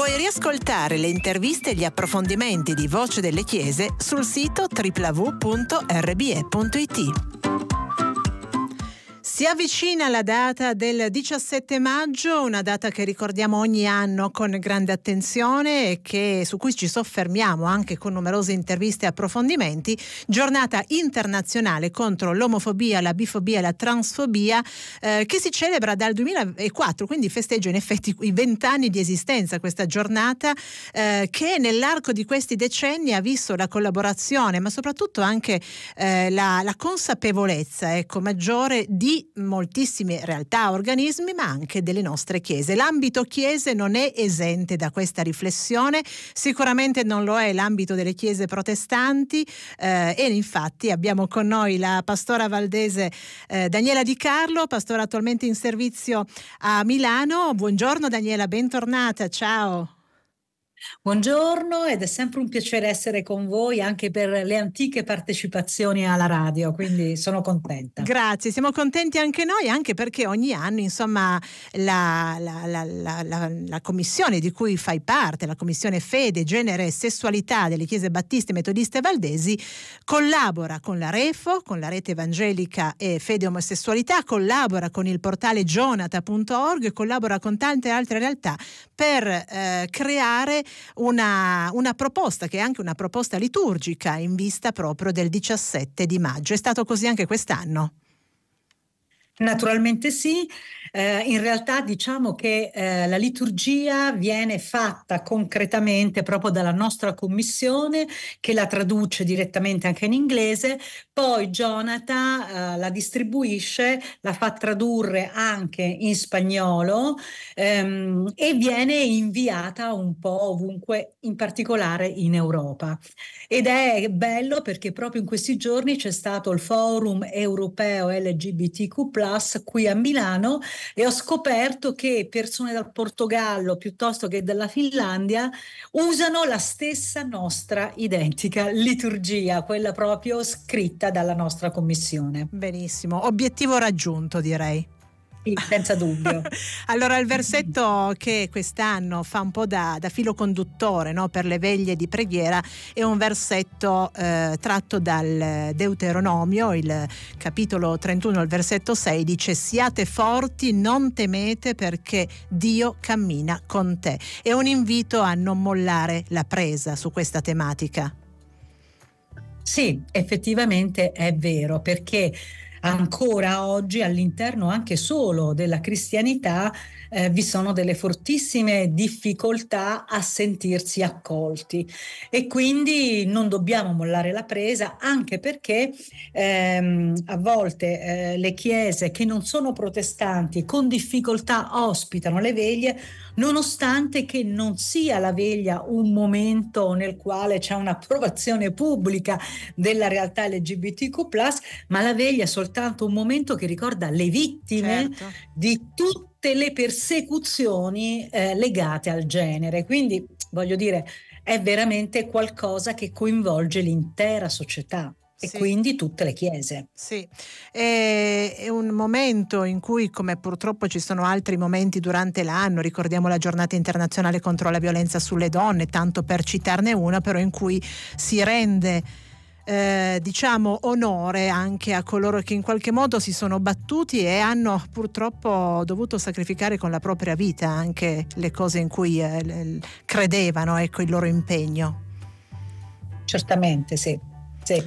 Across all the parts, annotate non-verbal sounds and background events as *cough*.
Puoi riascoltare le interviste e gli approfondimenti di Voce delle Chiese sul sito www.rbe.it. Si avvicina la data del 17 maggio, una data che ricordiamo ogni anno con grande attenzione e che, su cui ci soffermiamo anche con numerose interviste e approfondimenti, giornata internazionale contro l'omofobia, la bifobia e la transfobia eh, che si celebra dal 2004, quindi festeggia in effetti i vent'anni di esistenza questa giornata eh, che nell'arco di questi decenni ha visto la collaborazione ma soprattutto anche eh, la, la, consapevolezza ecco, maggiore di moltissime realtà, organismi, ma anche delle nostre chiese. L'ambito chiese non è esente da questa riflessione, sicuramente non lo è l'ambito delle chiese protestanti eh, e infatti abbiamo con noi la pastora valdese eh, Daniela Di Carlo, pastora attualmente in servizio a Milano. Buongiorno Daniela, bentornata, ciao. Buongiorno ed è sempre un piacere essere con voi anche per le antiche partecipazioni alla radio, quindi sono contenta. Grazie, siamo contenti anche noi, anche perché ogni anno insomma, la, la, la, la, commissione di cui fai parte, la commissione Fede, Genere e Sessualità delle Chiese Battiste, Metodiste e Valdesi, collabora con la REFO, con la Rete Evangelica e Fede e Omosessualità, collabora con il portale jonata.org, e collabora con tante altre realtà per eh, creare una, una proposta che è anche una proposta liturgica in vista proprio del 17 di maggio. È stato così anche quest'anno. Naturalmente sì, eh, in realtà diciamo che eh, la liturgia viene fatta concretamente proprio dalla nostra commissione che la traduce direttamente anche in inglese, poi Jonathan eh, la distribuisce, la fa tradurre anche in spagnolo ehm, e viene inviata un po' ovunque, in particolare in Europa. Ed è bello perché proprio in questi giorni c'è stato il forum europeo LGBTQ Plus qui a Milano e ho scoperto che persone dal Portogallo piuttosto che dalla Finlandia usano la stessa nostra identica liturgia, quella proprio scritta dalla nostra commissione. Benissimo, obiettivo raggiunto direi. Sì, senza dubbio. *laughs* allora, il versetto che quest'anno fa un po' da, da filo conduttore no, per le veglie di preghiera è un versetto eh, tratto dal Deuteronomio, il capitolo 31, il versetto 6, dice siate forti, non temete perché Dio cammina con te. È un invito a non mollare la presa su questa tematica. Sì, effettivamente è vero, perché ancora oggi all'interno anche solo della cristianità eh, vi sono delle fortissime difficoltà a sentirsi accolti e quindi non dobbiamo mollare la presa anche perché ehm, a volte eh, le chiese che non sono protestanti con difficoltà ospitano le veglie nonostante che non sia la veglia un momento nel quale c'è un'approvazione pubblica della realtà LGBTQ, ma la veglia è soltanto un momento che ricorda le vittime certo. di tutte le persecuzioni eh, legate al genere. Quindi voglio dire, è veramente qualcosa che coinvolge l'intera società e sì. quindi tutte le chiese. Sì, è, è un momento in cui, come purtroppo ci sono altri momenti durante l'anno, ricordiamo la giornata internazionale contro la violenza sulle donne, tanto per citarne una, però in cui si rende... Eh, diciamo onore anche a coloro che in qualche modo si sono battuti e hanno purtroppo dovuto sacrificare con la propria vita anche le cose in cui eh, credevano, ecco il loro impegno. Certamente sì. Sì.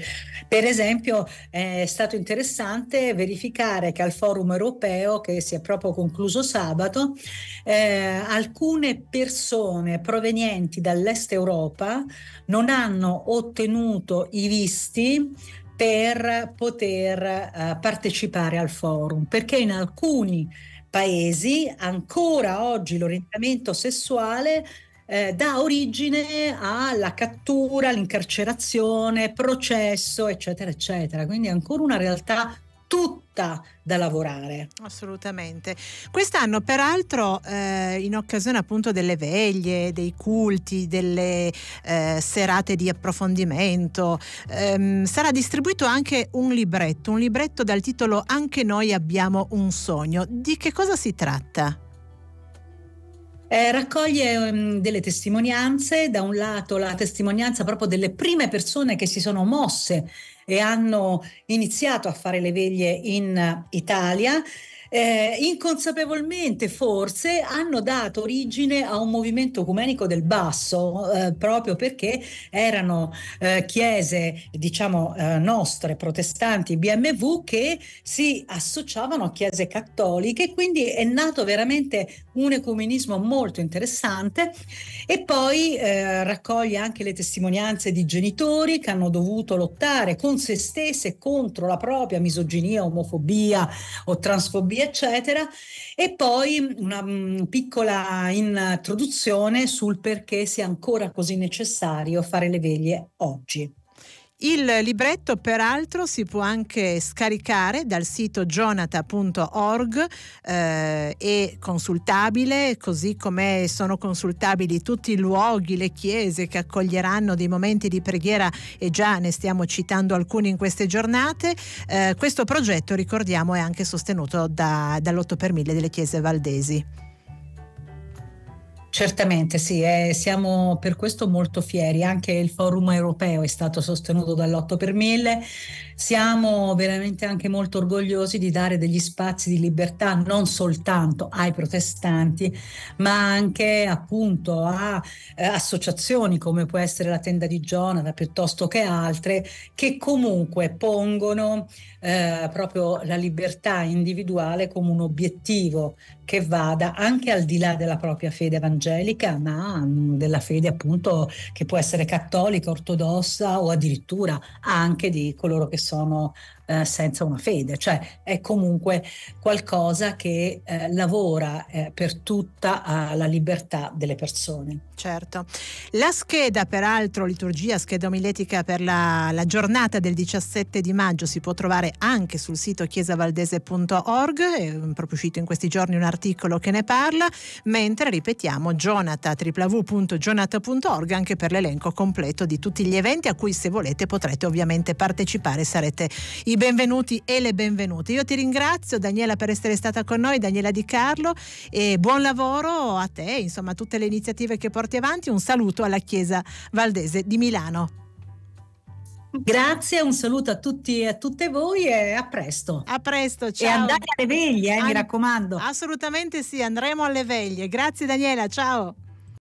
Per esempio è stato interessante verificare che al forum europeo che si è proprio concluso sabato eh, alcune persone provenienti dall'est Europa non hanno ottenuto i visti per poter eh, partecipare al forum perché in alcuni paesi ancora oggi l'orientamento sessuale eh, dà origine alla cattura, all'incarcerazione, processo, eccetera, eccetera. Quindi è ancora una realtà tutta da lavorare. Assolutamente. Quest'anno peraltro eh, in occasione appunto delle veglie, dei culti, delle eh, serate di approfondimento, ehm, sarà distribuito anche un libretto, un libretto dal titolo Anche noi abbiamo un sogno. Di che cosa si tratta? Eh, raccoglie um, delle testimonianze, da un lato la testimonianza proprio delle prime persone che si sono mosse e hanno iniziato a fare le veglie in Italia, eh, inconsapevolmente forse hanno dato origine a un movimento ecumenico del basso, eh, proprio perché erano eh, chiese, diciamo, eh, nostre, protestanti, BMW, che si associavano a chiese cattoliche, quindi è nato veramente un ecumenismo molto interessante e poi eh, raccoglie anche le testimonianze di genitori che hanno dovuto lottare con se stesse contro la propria misoginia, omofobia o transfobia eccetera. E poi una mm, piccola introduzione sul perché sia ancora così necessario fare le veglie oggi. Il libretto peraltro si può anche scaricare dal sito jonata.org eh, è consultabile così come sono consultabili tutti i luoghi, le chiese che accoglieranno dei momenti di preghiera e già ne stiamo citando alcuni in queste giornate. Eh, questo progetto ricordiamo è anche sostenuto da, dall'8 per 1000 delle chiese valdesi. Certamente sì, eh, siamo per questo molto fieri, anche il forum europeo è stato sostenuto dall'8 per 1000, siamo veramente anche molto orgogliosi di dare degli spazi di libertà non soltanto ai protestanti ma anche appunto a eh, associazioni come può essere la tenda di Giona, piuttosto che altre che comunque pongono eh, proprio la libertà individuale come un obiettivo che vada anche al di là della propria fede evangelica, ma della fede appunto che può essere cattolica, ortodossa o addirittura anche di coloro che sono eh, senza una fede, cioè è comunque qualcosa che eh, lavora eh, per tutta la libertà delle persone. Certo. La scheda, peraltro, liturgia, scheda omiletica per la, la giornata del 17 di maggio si può trovare anche sul sito chiesavaldese.org, è proprio uscito in questi giorni una articolo che ne parla, mentre ripetiamo Jonata www.jonata.org anche per l'elenco completo di tutti gli eventi a cui se volete potrete ovviamente partecipare, sarete i benvenuti e le benvenute. Io ti ringrazio Daniela per essere stata con noi, Daniela Di Carlo e buon lavoro a te, insomma, a tutte le iniziative che porti avanti. Un saluto alla Chiesa Valdese di Milano. Grazie, un saluto a tutti e a tutte voi e a presto. A presto, ciao. E andate alle veglie, eh, An mi raccomando. Assolutamente sì, andremo alle veglie. Grazie Daniela, ciao.